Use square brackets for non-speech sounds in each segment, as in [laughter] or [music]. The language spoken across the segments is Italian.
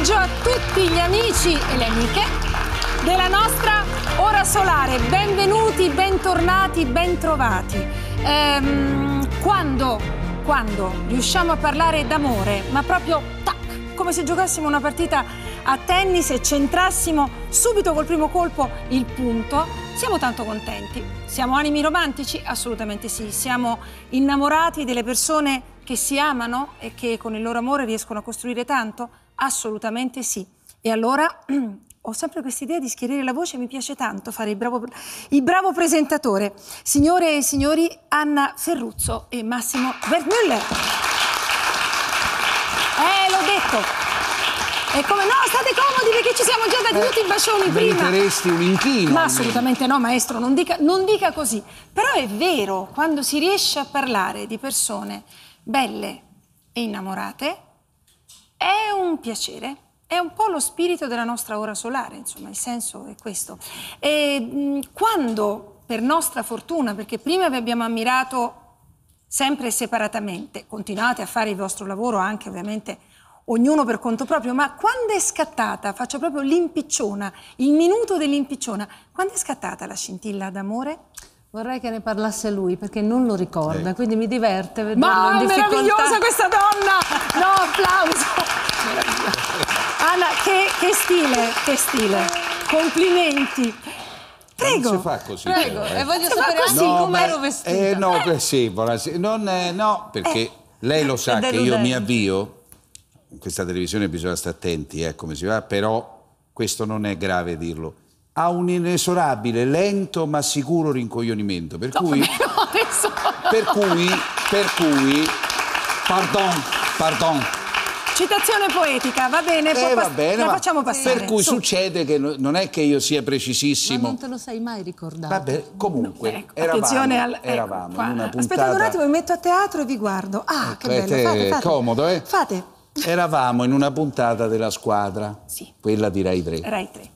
pomeriggio a tutti gli amici e le amiche della nostra Ora Solare. Benvenuti, bentornati, bentrovati. Ehm, quando, quando riusciamo a parlare d'amore, ma proprio tac, come se giocassimo una partita a tennis e centrassimo subito col primo colpo il punto, siamo tanto contenti. Siamo animi romantici? Assolutamente sì. Siamo innamorati delle persone che si amano e che con il loro amore riescono a costruire tanto? Assolutamente sì. E allora [clears throat] ho sempre questa idea di schierire la voce, mi piace tanto fare il bravo, il bravo presentatore. Signore e signori, Anna Ferruzzo e Massimo Wertmüller. Eh, l'ho detto. E come no, state comodi perché ci siamo già dati eh, tutti i bacioni prima. Meriteresti un inchino. Ma assolutamente no, maestro, non dica, non dica così. Però è vero, quando si riesce a parlare di persone belle e innamorate, è un piacere. È un po' lo spirito della nostra ora solare, insomma, il senso è questo. E, mm, quando, per nostra fortuna, perché prima vi abbiamo ammirato sempre separatamente, continuate a fare il vostro lavoro anche ovviamente ognuno per conto proprio, ma quando è scattata, faccio proprio l'impicciona, il minuto dell'impicciona, quando è scattata la scintilla d'amore? Vorrei che ne parlasse lui perché non lo ricorda, eh. quindi mi diverte vederlo Ma in difficoltà. è meravigliosa questa donna! No, applauso! Anna, che, che stile, che stile! Complimenti! Prego. Non si fa così. Prego, però, eh. e voglio sapere anche no, come ero eh, vestita. Eh, no, eh. sì, buonasera. Non, eh, no, perché eh, lei lo sa che io mi avvio, in questa televisione bisogna stare attenti, eh, come si va, però questo non è grave dirlo ha un inesorabile, lento ma sicuro rincoglionimento. Per cui, [laughs] per cui, per cui, pardon, pardon. Citazione poetica, va bene, eh, va bene la facciamo passare. Per cui Su. succede che non è che io sia precisissimo. Ma non te lo sai mai ricordato. Vabbè, comunque, no, ecco, eravamo, al, ecco, eravamo qua. in una puntata... Aspettate un attimo, mi metto a teatro e vi guardo. Ah, ecco, che bello, te, fate, fate. Comodo, eh? Fate. Eravamo in una puntata della squadra, sì. quella di Rai 3. Rai 3.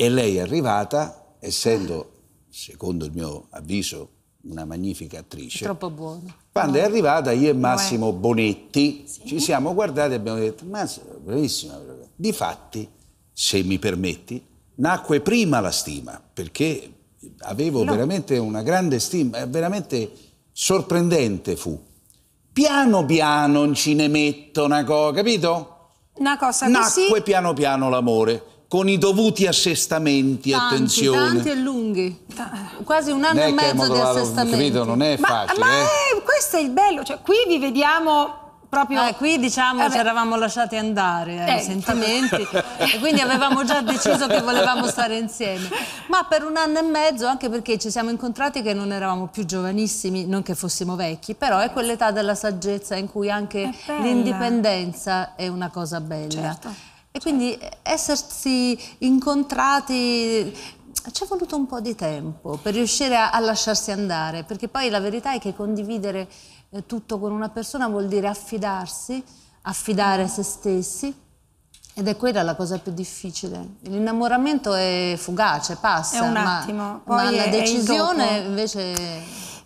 E lei è arrivata, essendo, secondo il mio avviso, una magnifica attrice. Troppo buona. Quando no. è arrivata io e Massimo Bonetti sì. ci siamo guardati e abbiamo detto, Massimo, bravissima. Difatti, se mi permetti, nacque prima la stima, perché avevo no. veramente una grande stima, eh, veramente sorprendente fu. Piano piano in cinemetto, una cosa, capito? Una cosa Nacque così. piano piano l'amore con i dovuti assestamenti, tanti, attenzione. Tanti e lunghi, quasi un anno e mezzo di assestamenti. Capito? Non è facile. Ma, ma eh. questo è il bello, cioè qui vi vediamo proprio... Eh, qui diciamo eh ci eravamo lasciati andare ai eh, eh, sentimenti [laughs] e quindi avevamo già deciso che volevamo stare insieme ma per un anno e mezzo anche perché ci siamo incontrati che non eravamo più giovanissimi non che fossimo vecchi però è quell'età della saggezza in cui anche l'indipendenza è una cosa bella certo. E quindi essersi incontrati ci è voluto un po' di tempo per riuscire a, a, lasciarsi andare, perché poi la verità è che condividere eh, tutto con una persona vuol dire affidarsi, affidare se stessi ed è quella la cosa più difficile. L'innamoramento è fugace, passa, è un attimo. ma, poi ma è, la decisione invece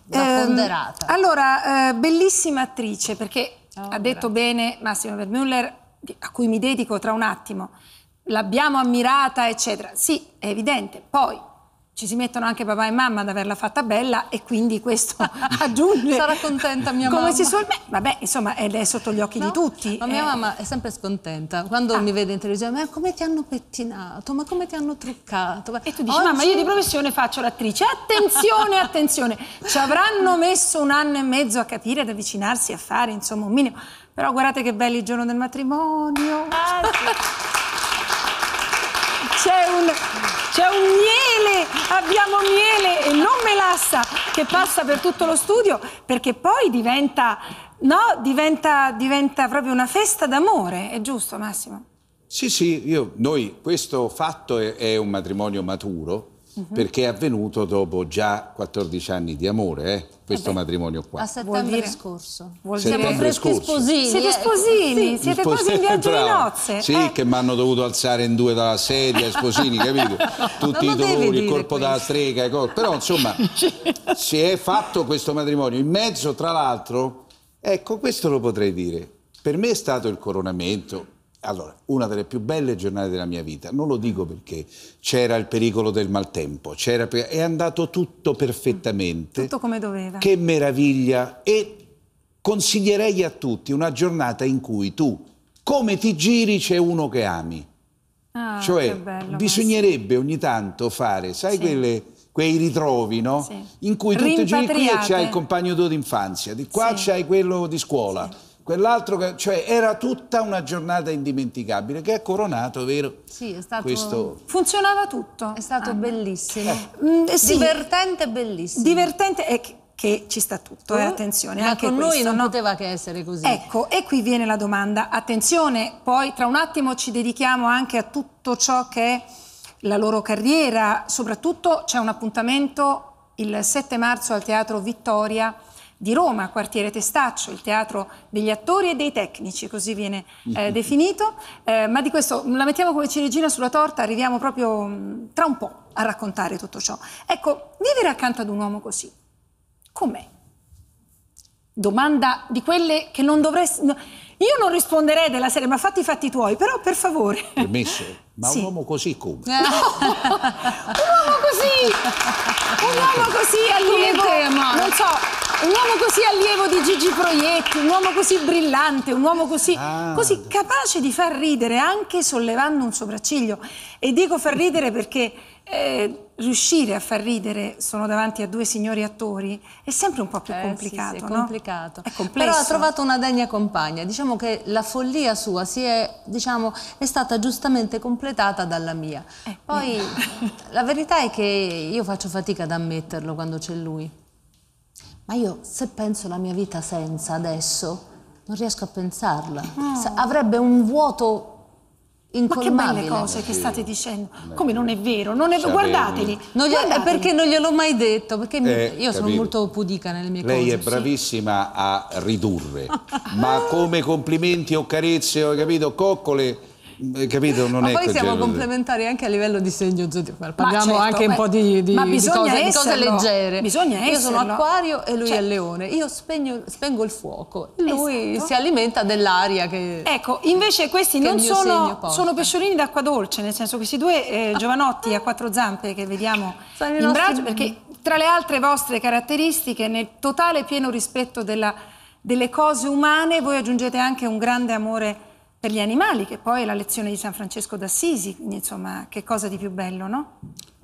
va eh, ponderata. Allora, eh, bellissima attrice, perché oh, ha detto bene Massimo Vermuller, a cui mi dedico tra un attimo, l'abbiamo ammirata, eccetera. Sì, è evidente. Poi ci si mettono anche papà e mamma ad averla fatta bella e quindi questo [laughs] aggiunge. Sarà contenta mia Come mamma. Si suol... Beh, vabbè, insomma, ed è sotto gli occhi no? di tutti. Ma mia eh... mamma è sempre scontenta. Quando ah. mi vede in televisione, ma come ti hanno pettinato? Ma come ti hanno truccato? E tu dici, Oggi... mamma, io di professione faccio l'attrice. Attenzione, attenzione. Ci avranno messo un anno e mezzo a capire, ad avvicinarsi, a fare, insomma, un minimo. Però guardate che belli il giorno del matrimonio. Ah, sì. [laughs] c'è, un, un miele, abbiamo miele e non melassa che passa per tutto lo studio perché poi diventa, no, diventa, diventa proprio una festa d'amore, è giusto Massimo? Sì, sì, io, noi, questo fatto è, è un matrimonio maturo, Mhm. perché è avvenuto dopo già 14 anni di amore, eh, questo eh matrimonio qua. A settembre scorso. Vuol dire... Siamo freschi sposini. Siete ecco. sposini, sì. siete Spos- quasi in viaggio di nozze. Sì, eh. che mi hanno dovuto alzare in due dalla sedia, sposini, capito? [laughs] Tutti i dolori, il corpo questo. dalla strega, cor- però insomma [laughs] si è fatto questo matrimonio. In mezzo, tra l'altro, ecco, questo lo potrei dire. Per me è stato il coronamento, allora, una delle più belle giornate della mia vita, non lo dico perché c'era il pericolo del maltempo, è andato tutto perfettamente. Tutto come doveva. Che meraviglia! E consiglierei a tutti una giornata in cui tu, come ti giri, c'è uno che ami. Ah, cioè, bello, bisognerebbe sì. ogni tanto fare, sai sì. quelle quei ritrovi, no? Sì. In cui tu ti giri qui e c'hai il compagno tuo d'infanzia, di qua sì. c'hai quello di scuola. Sì quell'altro, cioè era tutta una giornata indimenticabile che è coronato, vero? Sì, è stato... Questo... Funzionava tutto. È stato ah, bellissimo. Eh. Mm, eh. Sì. Divertente bellissimo. Divertente è che ci sta tutto, eh, mm. attenzione. Ma anche con questo, non poteva che essere così. Ecco, e qui viene la domanda. Attenzione, poi tra un attimo ci dedichiamo anche a tutto ciò che è la loro carriera. Soprattutto c'è un appuntamento il 7 marzo al Teatro Vittoria di Roma, quartiere Testaccio, il teatro degli attori e dei tecnici, così viene eh, [laughs] definito. Eh, ma di questo mm, la mettiamo come ciliegina sulla torta, arriviamo proprio mm, tra un po' a raccontare tutto ciò. Ecco, vivere accanto ad un uomo così, com'è? domanda di quelle che non dovresti... No, io non risponderei della serie, ma fatti i fatti tuoi, però per favore. Permesso? Ma sì. un uomo così come? No. [laughs] un uomo così! Un uomo così allievo, non so, un uomo così allievo di Gigi Proietti, un uomo così brillante, un uomo così, ah, così capace di far ridere anche sollevando un sopracciglio. E dico far ridere perché... Eh, riuscire a far ridere, sono davanti a due signori attori, è sempre un po' più eh, complicato. Sì, sì, è no? complicato. È complesso. Però ha trovato una degna compagna. Diciamo che la follia sua è, diciamo, è, stata giustamente completata dalla mia. Eh, eh. Poi mia. la verità è che io faccio fatica ad ammetterlo quando c'è lui. Ma io se penso alla mia vita senza adesso, non riesco a pensarla. No. Avrebbe un vuoto ma che belle cose che state dicendo. Come non è vero? Non è... Cioè, guardateli, non gli... guardateli. Perché non gliel'ho mai detto? Perché mi... Eh, io capito. sono molto pudica nelle mie Lei cose. Lei è bravissima sì. a ridurre, ma come complimenti o carezze, ho capito, coccole eh, capito? Non ma è poi siamo genere. complementari anche a livello di segno zodiacale. Cioè, parliamo certo, anche beh, un po' di, di, di, cose, di cose, leggere. Bisogna Io sono acquario e lui cioè, è certo. leone. Io spegno, spengo il fuoco. Lui esatto. si alimenta dell'aria che... Ecco, invece questi non sono, sono pesciolini d'acqua dolce, nel senso questi due eh, giovanotti a quattro zampe che vediamo sono in braccio, perché tra le altre vostre caratteristiche, nel totale pieno rispetto della, delle cose umane, voi aggiungete anche un grande amore per gli animali, che poi è la lezione di San Francesco d'Assisi, quindi insomma che cosa di più bello, no?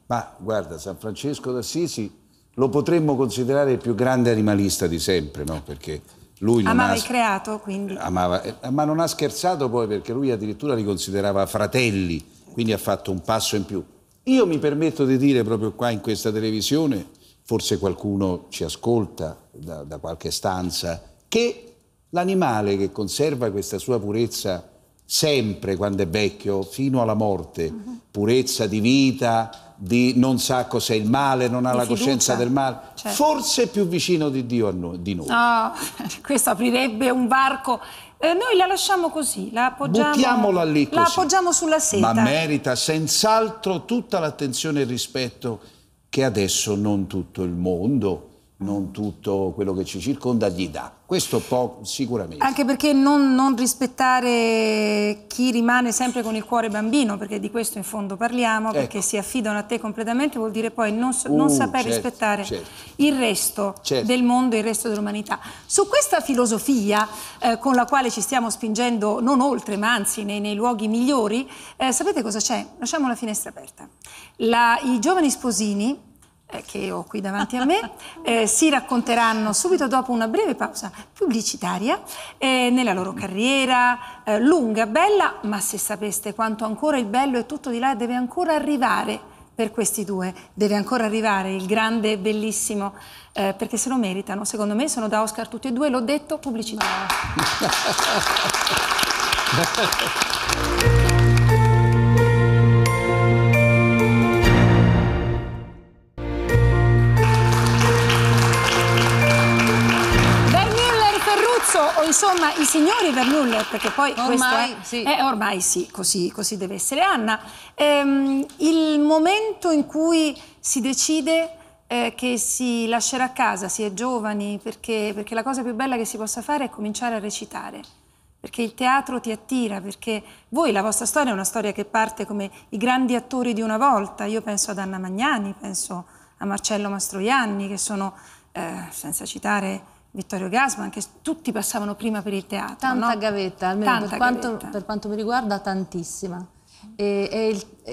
Ma guarda, San Francesco d'Assisi lo potremmo considerare il più grande animalista di sempre, no? Perché lui non amava ha... il creato, quindi. Amava, eh, ma non ha scherzato poi perché lui addirittura li considerava fratelli, quindi ha fatto un passo in più. Io mi permetto di dire proprio qua in questa televisione, forse qualcuno ci ascolta da, da qualche stanza, che l'animale che conserva questa sua purezza sempre quando è vecchio, fino alla morte, purezza di vita, di non sa cos'è il male, non ha di la fiducia. coscienza del male, certo. forse è più vicino di Dio a noi, di noi. Oh, [laughs] questo aprirebbe un varco. Eh, noi la lasciamo così, la appoggiamo, Buttiamola lì così. la appoggiamo sulla seta. Ma merita senz'altro tutta l'attenzione e il rispetto che adesso non tutto il mondo non tutto quello che ci circonda gli dà. Questo può sicuramente. Anche perché non, non, rispettare chi rimane sempre con il cuore bambino, perché di questo in fondo parliamo, ecco. perché si affidano a te completamente, vuol dire poi non, uh, non saper certo, rispettare certo. il resto certo. del mondo, il resto dell'umanità. Su questa filosofia eh, con la quale ci stiamo spingendo non oltre, ma anzi nei, nei luoghi migliori, eh, sapete cosa c'è? Lasciamo la finestra aperta. La, I giovani sposini eh, che ho qui davanti a me, eh, si racconteranno subito dopo una breve pausa pubblicitaria eh, nella loro carriera, eh, lunga, bella, ma se sapeste quanto ancora il bello e tutto di là deve ancora arrivare per questi due, deve ancora arrivare il grande, e bellissimo, eh, perché se lo meritano, secondo me sono da Oscar tutti e due, l'ho detto, pubblicità. [laughs] Insomma, i signori Vernuller, perché poi ormai, è, sì. È, ormai sì, così, così, deve essere Anna, ehm, il momento in cui si decide eh, che si lascerà a casa, si è giovani, perché, perché la cosa più bella che si possa fare è cominciare a recitare perché il teatro ti attira, perché voi, la vostra storia è una storia che parte come i grandi attori di una volta, io penso ad Anna Magnani, penso a Marcello Mastroianni, che sono, eh, senza citare Vittorio Gasman, che tutti passavano prima per il teatro. Tanta no? gavetta, almeno Tanta per, gavetta. Quanto, per, Quanto, mi riguarda, tantissima. E, e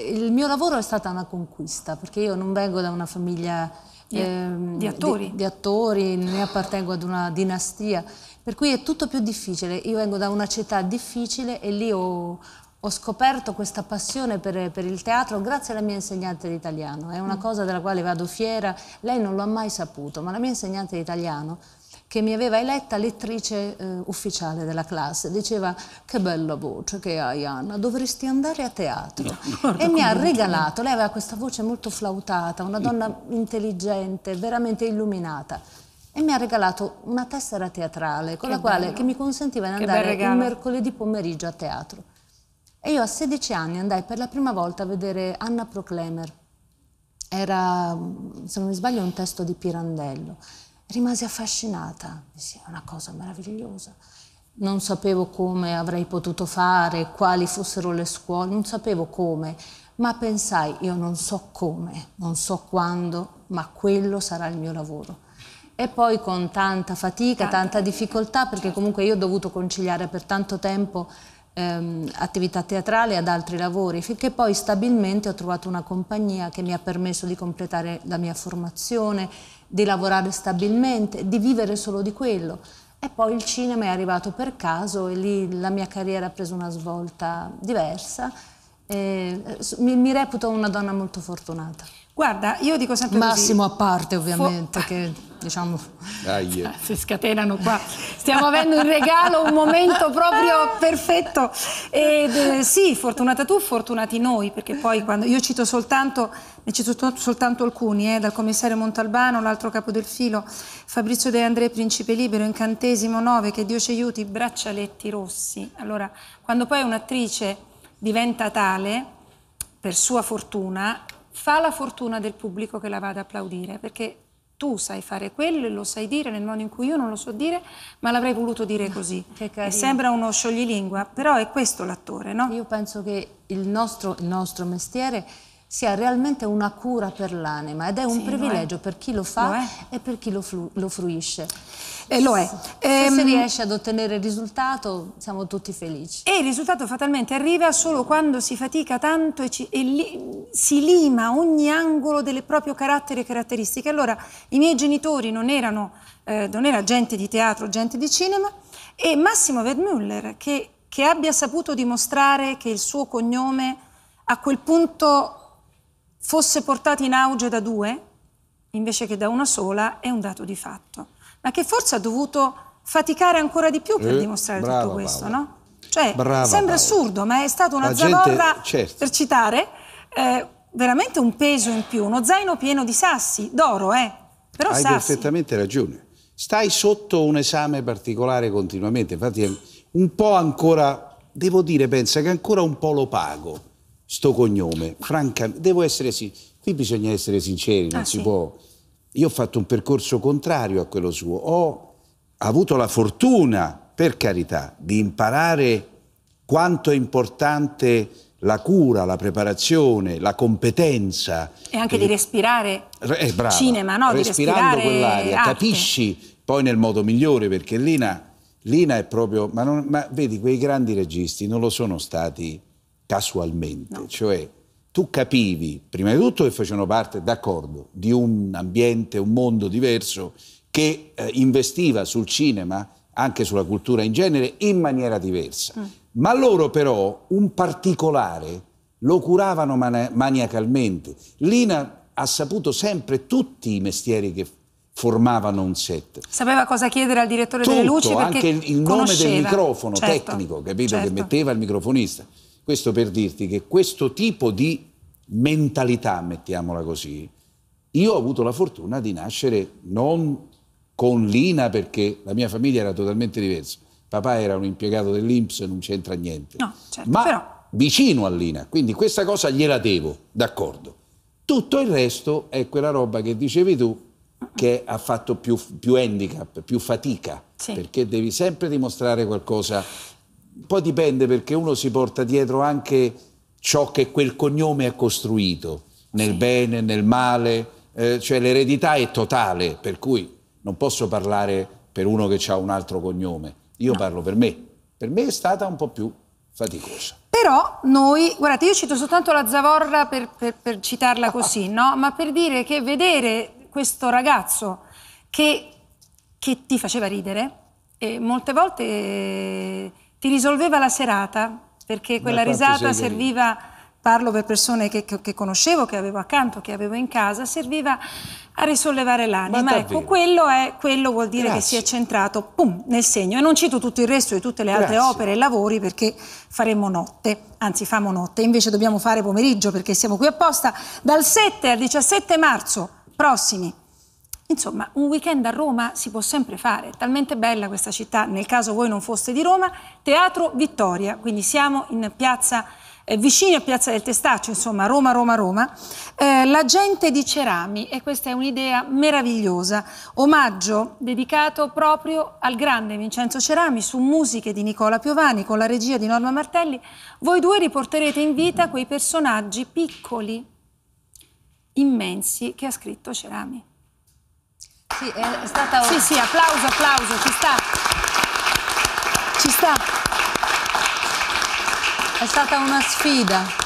il, il, mio lavoro è stata una conquista, perché io non vengo da una famiglia di, ehm, di, attori. Di, di attori, né appartengo ad una dinastia, per cui è tutto più difficile. Io vengo da una città difficile e lì ho, ho scoperto questa passione per, per, il teatro grazie alla mia insegnante di italiano. È una mm. cosa della quale vado fiera. Lei non lo ha mai saputo, ma la mia insegnante di italiano che mi aveva eletta lettrice eh, ufficiale della classe. Diceva che bella voce che hai Anna, dovresti andare a teatro. No, e mi ha regalato, lei aveva questa voce molto flautata, una donna intelligente, veramente illuminata. E mi ha regalato una tessera teatrale con che la quale, che mi consentiva di andare il mercoledì pomeriggio a teatro. E io a 16 anni andai per la prima volta a vedere Anna Proclemer. Era, se non mi sbaglio, un testo di Pirandello rimasi affascinata, sì, è una cosa meravigliosa. Non sapevo come avrei potuto fare, quali fossero le scuole, non sapevo come, ma pensai, io non so come, non so quando, ma quello sarà il mio lavoro. E poi con tanta fatica, tanta difficoltà, perché certo. comunque io ho dovuto conciliare per tanto tempo ehm, attività teatrale ad altri lavori, finché poi stabilmente ho trovato una compagnia che mi ha permesso di completare la mia formazione, di lavorare stabilmente, di vivere solo di quello. E poi il cinema è arrivato per caso e lì la mia carriera ha preso una svolta diversa. E mi, mi reputo una donna molto fortunata. Guarda, io dico sempre Massimo così. a parte, ovviamente. For che diciamo, Dai. [laughs] si scatenano qua. Stiamo avendo in regalo un momento proprio perfetto. Ed, eh, sì, fortunata tu, fortunati noi, perché poi quando io cito soltanto, ne cito soltanto alcuni, eh, dal commissario Montalbano, l'altro capo del filo, Fabrizio De André, Principe Libero, Incantesimo 9, che Dio ci aiuti, Braccialetti Rossi. Allora, quando poi un'attrice diventa tale, per sua fortuna, fa la fortuna del pubblico che la vada ad applaudire, perché tu sai fare quello e lo sai dire nel modo in cui io non lo so dire, ma l'avrei voluto dire così. Che E sembra uno scioglilingua, però è questo l'attore, no? Io penso che il nostro, il nostro mestiere sia realmente una cura per l'anima ed è un sì, privilegio è. per chi lo fa lo e per chi lo, lo fruisce. Eh, lo è. Se ehm... si riesce ad ottenere il risultato siamo tutti felici. E il risultato fatalmente arriva solo quando si fatica tanto e, ci, e li, si lima ogni angolo del proprio carattere e caratteristiche. Allora i miei genitori non erano, eh, non era gente di teatro, gente di cinema e Massimo Vermüller che, che abbia saputo dimostrare che il suo cognome a quel punto fosse portata in auge da due invece che da una sola è un dato di fatto, ma che forse ha dovuto faticare ancora di più per eh, dimostrare brava, tutto questo, brava. no? Cioè, brava, sembra assurdo, ma è stata una La zavorra, certo. per citare, eh, veramente un peso in più, uno zaino pieno di sassi, d'oro, eh? Però Hai sassi. perfettamente ragione. Stai sotto un esame particolare continuamente, infatti un po' ancora, devo dire, pensa che ancora un po' lo pago sto cognome, francamente, devo essere sì, qui bisogna essere sinceri, non ah, si sì. può. Io ho fatto un percorso contrario a quello suo, ho avuto la fortuna, per carità, di imparare quanto è importante la cura, la preparazione, la competenza. E anche eh, di respirare eh, brava, cinema, no? Respirando quell'aria, capisci poi nel modo migliore, perché Lina, Lina è proprio... Ma, non, ma vedi, quei grandi registi non lo sono stati casualmente, no. cioè tu capivi prima di tutto che facevano parte, d'accordo, di un ambiente, un mondo diverso che eh, investiva sul cinema, anche sulla cultura in genere, in maniera diversa. Mm. Ma loro però un particolare lo curavano mani- maniacalmente. Lina ha saputo sempre tutti i mestieri che formavano un set. Sapeva cosa chiedere al direttore Tutto, delle luci perché anche il, il nome del microfono certo, tecnico, capito, certo. che metteva il microfonista. Questo per dirti che questo tipo di mentalità, mettiamola così, io ho avuto la fortuna di nascere non con l'INA perché la mia famiglia era totalmente diversa. Papà era un impiegato dell'Inps, non c'entra niente. No, certo, Ma però... vicino all'INA, quindi questa cosa gliela devo, d'accordo. Tutto il resto è quella roba che dicevi tu, che ha fatto più, più handicap, più fatica, sì. perché devi sempre dimostrare qualcosa poi dipende perché uno si porta dietro anche ciò che quel cognome ha costruito, nel sì. bene, nel male, eh, cioè l'eredità è totale, per cui non posso parlare per uno che ha un altro cognome, io no. parlo per me. Per me è stata un po' più faticosa. Però noi, guardate, io cito soltanto la Zavorra per, per, per citarla così, no? ma per dire che vedere questo ragazzo che, che ti faceva ridere, e eh, molte volte ti risolveva la serata, perché quella risata serviva, parlo per persone che, che, che, conoscevo, che avevo accanto, che avevo in casa, serviva a risollevare l'anima. Ecco, quello, è, quello, vuol dire Grazie. che si è centrato pum, nel segno. E non cito tutto il resto di tutte le altre Grazie. opere e lavori perché faremo notte, anzi famo notte, invece dobbiamo fare pomeriggio perché siamo qui apposta dal 7 al 17 marzo prossimi Insomma, un weekend a Roma si può sempre fare, è talmente bella questa città, nel caso voi non foste di Roma, Teatro Vittoria, quindi siamo in piazza, eh, vicino a Piazza del Testaccio, insomma, Roma, Roma, Roma. Eh, la gente di Cerami, e questa è un'idea meravigliosa, omaggio dedicato proprio al grande Vincenzo Cerami su musiche di Nicola Piovani con la regia di Norma Martelli. Voi due riporterete in vita quei personaggi piccoli, immensi, che ha scritto Cerami. Sì, è stata... Sì, sì, applauso, applauso, ci sta. Ci sta. È stata una sfida.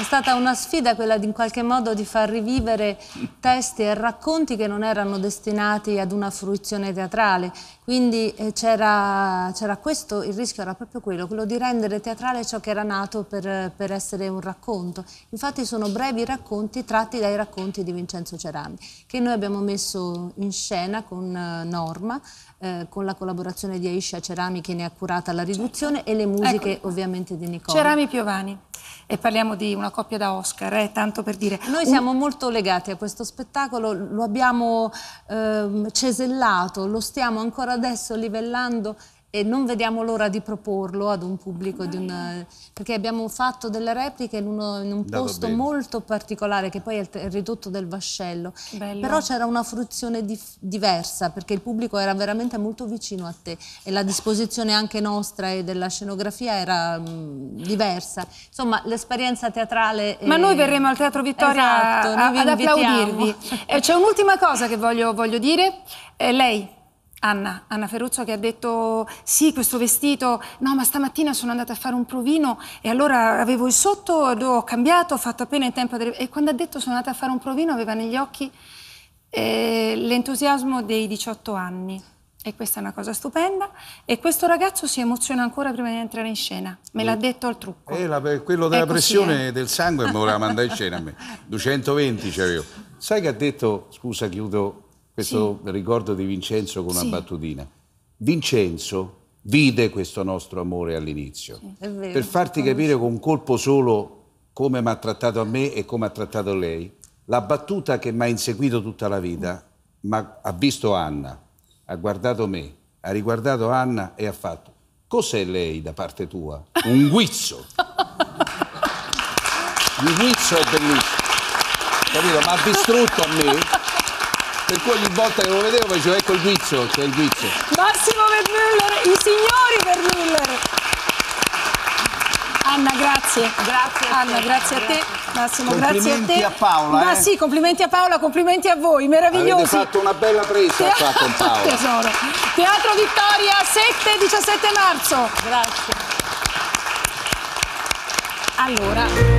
È stata una sfida quella di, in qualche modo di far rivivere testi e racconti che non erano destinati ad una fruizione teatrale, quindi eh, c'era questo, il rischio era proprio quello, quello di rendere teatrale ciò che era nato per, per essere un racconto. Infatti sono brevi racconti tratti dai racconti di Vincenzo Cerami, che noi abbiamo messo in scena con eh, Norma, eh, con la collaborazione di Aisha Cerami che ne ha curata la riduzione certo. e le musiche ecco. ovviamente di Nicola. Cerami Piovani e parliamo di una coppia da Oscar, eh, tanto per dire. Noi siamo un... molto legati a questo spettacolo, lo abbiamo ehm, cesellato, lo stiamo ancora adesso livellando e non vediamo l'ora di proporlo ad un pubblico un, perché abbiamo fatto delle repliche in, uno, in un Dato posto bene. molto particolare che poi è il ridotto del vascello Bello. però c'era una fruizione di, diversa perché il pubblico era veramente molto vicino a te e la disposizione anche nostra e della scenografia era mh, mm, diversa insomma l'esperienza teatrale è... ma noi verremo al Teatro Vittoria esatto, a, ad applaudirvi eh, c'è un'ultima cosa che voglio, voglio dire eh, lei Anna, Anna Ferruccio che ha detto sì questo vestito, no ma stamattina sono andata a fare un provino e allora avevo il sotto, l'ho cambiato, ho fatto appena in tempo delle... e quando ha detto sono andata a fare un provino aveva negli occhi eh, l'entusiasmo dei 18 anni e questa è una cosa stupenda e questo ragazzo si emoziona ancora prima di entrare in scena, me l'ha mm. detto al trucco. Eh, la, eh, quello della è ecco, pressione così, eh. del sangue mi voleva mandare in scena a me, 220 [laughs] c'avevo. Sai che ha detto, scusa chiudo questo sì. ricordo di Vincenzo con una sì. battutina. Vincenzo vide questo nostro amore all'inizio. Sì, vero, per farti capire con un colpo solo come mi ha trattato a me e come ha trattato lei, la battuta che mi ha inseguito tutta la vita, ma ha visto Anna, ha guardato me, ha riguardato Anna e ha fatto cos'è lei da parte tua? Un guizzo. [laughs] Un guizzo è bellissimo. Capito? Ma ha distrutto a me per cui ogni volta che lo vedevo facevo ecco il guizzo, c'è il guizzo. Massimo Vermüller, i signori Vermüller. Anna, grazie. Grazie. Anna, grazie a te. Massimo, grazie a te. Complimenti a Paola. Ma eh? sì, complimenti a Paola, complimenti a voi, meravigliosi. Avete fatto una bella presa Te... qua con Paola. [laughs] Tesoro. Teatro Vittoria, 7-17 marzo. Grazie. Allora...